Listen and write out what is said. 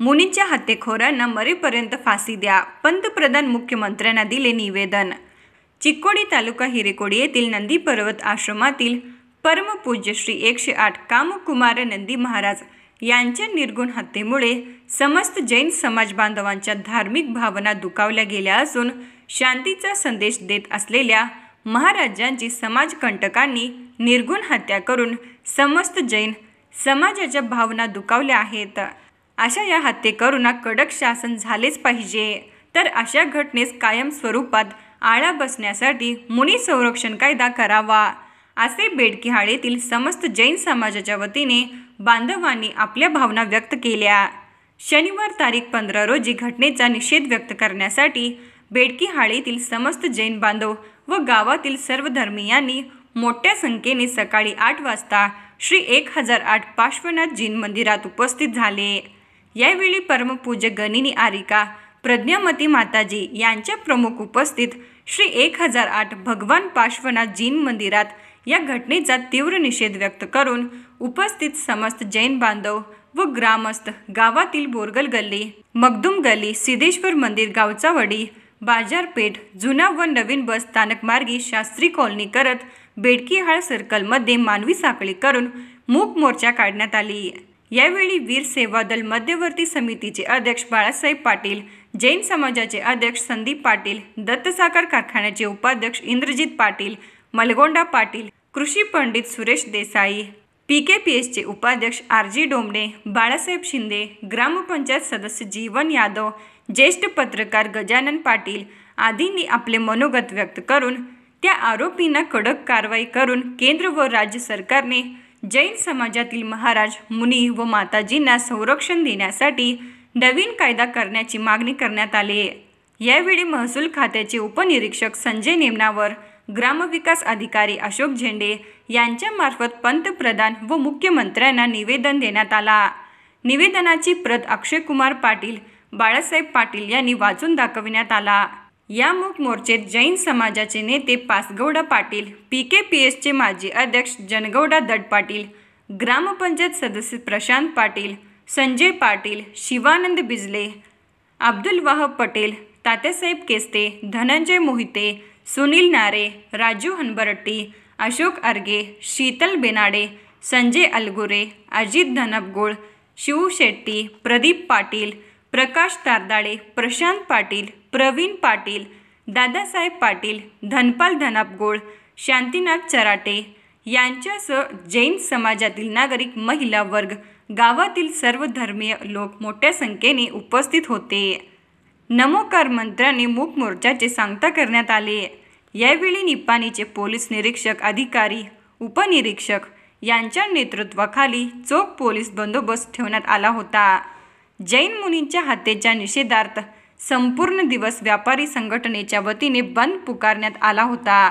मुनींच्या हत्येखोरांना मरेपर्यंत फाशी द्या पंतप्रधान मुख्यमंत्र्यांना दिले निवेदन चिकोडी तालुका हिरेकोडी येथील नंदी पर्वत आश्रमातील परमपूज्य श्री एकशे आठ कामकुमार नंदी महाराज यांच्या निर्गुण हत्येमुळे समस्त जैन समाज बांधवांच्या धार्मिक भावना दुखावल्या गेल्या असून शांतीचा संदेश देत असलेल्या महाराजांची समाजकंटकांनी निर्गुण हत्या करून समस्त जैन समाजाच्या भावना दुखावल्या आहेत अशा या हत्येकरूंना कडक शासन झालेच पाहिजे तर अशा घटनेस कायम स्वरूपात आळा बसण्यासाठी मुनी संरक्षण कायदा करावा असे बेडकिहाळेतील समस्त जैन समाजाच्या वतीने बांधवांनी आपल्या भावना व्यक्त केल्या शनिवार तारीख पंधरा रोजी घटनेचा निषेध व्यक्त करण्यासाठी बेडकीहाळेतील समस्त जैन बांधव व गावातील सर्व धर्मीयांनी मोठ्या संख्येने सकाळी आठ वाजता श्री एक हजार आठ पार्श्वनाथ जैन मंदिरात उपस्थित झाले यावेळी परमपूज्य गणिनी आरिका प्रज्ञामती माताजी यांच्या प्रमुख उपस्थित श्री एक हजार आठ भगवान पार्श्वनाथ जीन मंदिरात या घटनेचा तीव्र निषेध व्यक्त करून उपस्थित समस्त जैन बांधव व ग्रामस्थ गावातील बोरगल गल्ली मगदुम गल्ली सिद्धेश्वर मंदिर गावचावडी बाजारपेठ जुना व नवीन बस स्थानक मार्गी शास्त्री कॉलनी करत बेडकीहाळ सर्कलमध्ये मानवी साखळी करून मूक मोर्चा काढण्यात आली यावेळी वीर सेवा दल मध्यवर्ती समितीचे अध्यक्ष बाळासाहेब पाटील जैन समाजाचे अध्यक्ष संदीप पाटील दत्त साखर कारखान्याचे उपाध्यक्ष इंद्रजित पाटील मलगोंडा पाटील कृषी पंडित Suresh Desai P K P एसचे उपाध्यक्ष आर जी डोंबडे बाळासाहेब शिंदे ग्रामपंचायत सदस्य जीवन यादव ज्येष्ठ पत्रकार गजानन पाटील आदींनी आपले मनोगत व्यक्त करून त्या आरोपींना कडक कारवाई करून केंद्र व राज्य सरकारने जैन समाजातील महाराज मुनी व माताजींना संरक्षण देण्यासाठी नवीन कायदा करण्याची मागणी करण्यात आली यावेळी महसूल खात्याचे उपनिरीक्षक संजय नेमनावर ग्रामविकास अधिकारी अशोक झेंडे यांच्यामार्फत पंतप्रधान व मुख्यमंत्र्यांना निवेदन देण्यात आला निवेदनाची प्रत अक्षय कुमार पाटील बाळासाहेब पाटील यांनी वाचून दाखविण्यात आला या मूक मोर्चेत जैन समाजाचे नेते Pasgouda Patil P K P एसचे माजी अध्यक्ष जनगौडा दड पाटील ग्रामपंचायत सदस्य प्रशांत पाटील संजय पाटील शिवानंद बिजले अब्दुल वाहब पटेल तात्यासाहेब केस्ते धनंजय मोहिते सुनील नारे राजू हनबरट्टी अशोक अर्गे शीतल बेनाडे संजय अलगुरे अजित धनपगोळ शिव शेट्टी प्रदीप पाटील प्रकाश तारदाळे प्रशांत पाटील प्रवीण पाटील दादासाहेब पाटील धनपाल धनापगोळ शांतीनाथ चराटे यांच्यासह जैन समाजातील नागरिक महिला वर्ग गावातील सर्व धर्मीय लोक मोठ्या संख्येने उपस्थित होते नमोकार मंत्राने मूक मोर्चाचे सांगता करण्यात आले यावेळी निपाणीचे पोलीस निरीक्षक अधिकारी उपनिरीक्षक यांच्या नेतृत्वाखाली चोख पोलीस बंदोबस्त ठेवण्यात आला होता जैन मुनींच्या हत्येच्या निषेधार्थ संपूर्ण दिवस व्यापारी संघटनेच्या वतीने बंद पुकारण्यात आला होता